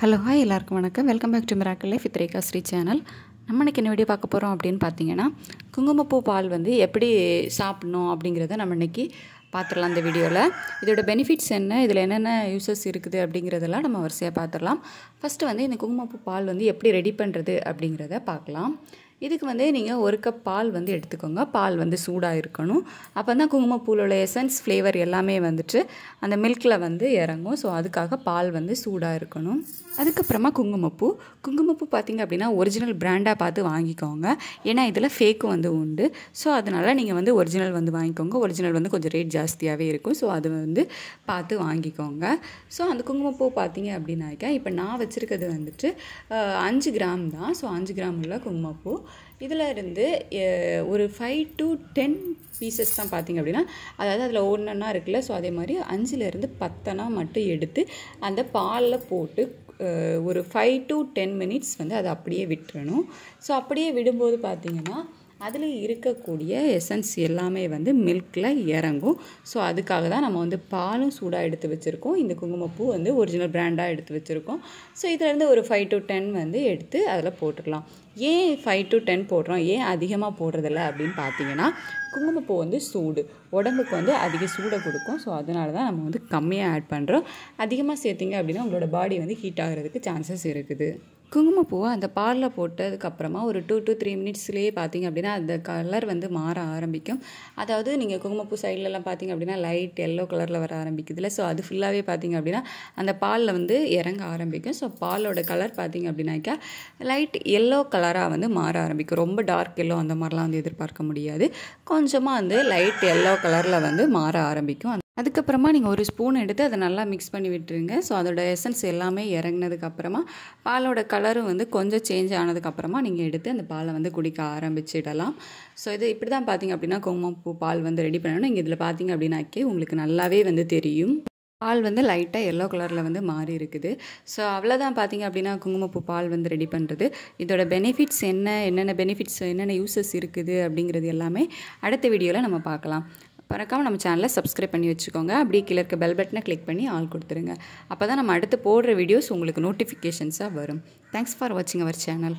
hello hi எல்லாருக்கும் வணக்கம் welcome back to miracle life வித்ரேகா Sri channel நம்ம இன்றைக்கி என்ன வீடியோ பார்க்க போகிறோம் அப்படின்னு பார்த்தீங்கன்னா குங்குமப்பூ பால் வந்து எப்படி சாப்பிடணும் அப்படிங்கிறத நம்ம இன்றைக்கி பார்த்துடலாம் அந்த வீடியோவில் இதோட பெனிஃபிட்ஸ் என்ன இதில் என்னென்ன யூசஸ் இருக்குது அப்படிங்கிறதெல்லாம் நம்ம வரிசையாக பார்த்துடலாம் ஃபஸ்ட்டு வந்து இந்த குங்குமப்பூ பால் வந்து எப்படி ரெடி பண்ணுறது அப்படிங்கிறத பார்க்கலாம் இதுக்கு வந்து நீங்கள் ஒரு கப் பால் வந்து எடுத்துக்கோங்க பால் வந்து சூடாக இருக்கணும் அப்போ தான் குங்குமப்பூலோட எசன்ஸ் ஃப்ளேவர் எல்லாமே வந்துட்டு அந்த மில்கில் வந்து இறங்கும் ஸோ அதுக்காக பால் வந்து சூடாக இருக்கணும் அதுக்கப்புறமா குங்குமப்பூ குங்குமப்பூ பார்த்திங்க அப்படின்னா ஒரிஜினல் பிராண்டாக பார்த்து வாங்கிக்கோங்க ஏன்னா இதில் ஃபேக்கும் வந்து உண்டு ஸோ அதனால் நீங்கள் வந்து ஒரிஜினல் வந்து வாங்கிக்கோங்க ஒரிஜினல் வந்து கொஞ்சம் ரேட் ஜாஸ்தியாகவே இருக்கும் ஸோ அது வந்து பார்த்து வாங்கிக்கோங்க ஸோ அந்த குங்குமப்பூ பார்த்திங்க அப்படின்னாக்கா இப்போ நான் வச்சுருக்கிறது வந்துட்டு அஞ்சு கிராம் தான் ஸோ அஞ்சு கிராம் உள்ள குங்குமப்பூ இதில் இருந்து ஒரு ஃபைவ் டு டென் பீசஸ் தான் பார்த்திங்க அப்படின்னா அதாவது அதில் ஒன்றுன்னா இருக்குல்ல ஸோ அதே மாதிரி அஞ்சுலேருந்து பத்தனா மட்டும் எடுத்து அந்த பாலில் போட்டு ஒரு ஃபைவ் டு டென் மினிட்ஸ் வந்து அதை அப்படியே விட்டுறணும் ஸோ அப்படியே விடும்போது பார்த்திங்கன்னா அதில் இருக்கக்கூடிய எசன்ஸ் எல்லாமே வந்து மில்கில் இறங்கும் ஸோ அதுக்காக தான் நம்ம வந்து பாலும் சூடாக எடுத்து வச்சுருக்கோம் இந்த குங்குமப்பூ வந்து ஒரிஜினல் பிராண்டாக எடுத்து வச்சுருக்கோம் ஸோ இதிலேருந்து ஒரு ஃபைவ் டு டென் வந்து எடுத்து அதில் போட்டுடலாம் ஏன் ஃபைவ் டு டென் போடுறோம் ஏன் அதிகமாக போடுறதில்ல அப்படின்னு பார்த்தீங்கன்னா குங்குமப்பூ வந்து சூடு உடம்புக்கு வந்து அதிக சூடை கொடுக்கும் ஸோ அதனால தான் நம்ம வந்து கம்மியாக ஆட் பண்ணுறோம் அதிகமாக சேர்த்திங்க அப்படின்னா உங்களோட பாடி வந்து ஹீட் ஆகிறதுக்கு சான்சஸ் இருக்குது குங்குமப்பூவை அந்த பாலில் போட்டதுக்கப்புறமா ஒரு டூ டு த்ரீ மினிட்ஸ்லேயே பார்த்திங்க அப்படின்னா அந்த கலர் வந்து மாற ஆரம்பிக்கும் அதாவது நீங்கள் குங்குமப்பூ சைட்லலாம் பார்த்திங்க அப்படின்னா லைட் எல்லோ கலரில் வர இல்லை ஸோ அது ஃபுல்லாகவே பார்த்திங்க அப்படின்னா அந்த பாலில் வந்து இறங்க ஆரம்பிக்கும் ஸோ பாலோட கலர் பார்த்திங்க அப்படின்னாக்கா லைட் எல்லோ கலராக வந்து மாற ஆரம்பிக்கும் ரொம்ப டார்க் எல்லோ அந்த மாதிரிலாம் வந்து எதிர்பார்க்க முடியாது கொஞ்சமாக வந்து லைட் எல்லோ கலரில் வந்து மாற ஆரம்பிக்கும் அதுக்கப்புறமா நீங்கள் ஒரு ஸ்பூன் எடுத்து அதை நல்லா மிக்ஸ் பண்ணி விட்டுருங்க ஸோ அதோட எசன்ஸ் எல்லாமே இறங்கினதுக்கப்புறமா பாலோட கலரும் வந்து கொஞ்சம் சேஞ்ச் ஆனதுக்கப்புறமா நீங்கள் எடுத்து அந்த பாலை வந்து குடிக்க ஆரம்பிச்சிடலாம் ஸோ இது இப்படி தான் பார்த்தீங்க அப்படின்னா குங்குமப்பூ பால் வந்து ரெடி பண்ணணும் நீங்கள் இதில் பார்த்தீங்க அப்படின்னாக்கே உங்களுக்கு நல்லாவே வந்து தெரியும் பால் வந்து லைட்டாக எல்லோ கலரில் வந்து மாறி இருக்குது ஸோ அவ்வளோதான் பார்த்தீங்க அப்படின்னா குங்குமப்பூ பால் வந்து ரெடி பண்ணுறது இதோட பெனிஃபிட்ஸ் என்ன என்னென்ன பெனிஃபிட்ஸ் என்னென்ன யூசஸ் இருக்குது அப்படிங்கிறது எல்லாமே அடுத்த வீடியோவில் நம்ம பார்க்கலாம் மறக்காமல் நம்ம சேனலை சப்ஸ்கிரைப் பண்ணி வச்சுக்கோங்க அப்படியே கீழே இருக்க பெல் பட்டனை கிளிக் பண்ணி ஆள் கொடுத்துருங்க அப்போ தான் நம்ம அடுத்து போடுற வீடியோஸ் உங்களுக்கு நோட்டிஃபிகேஷன்ஸாக வரும் தேங்க்ஸ் ஃபார் வாட்சிங் அவர் சேனல்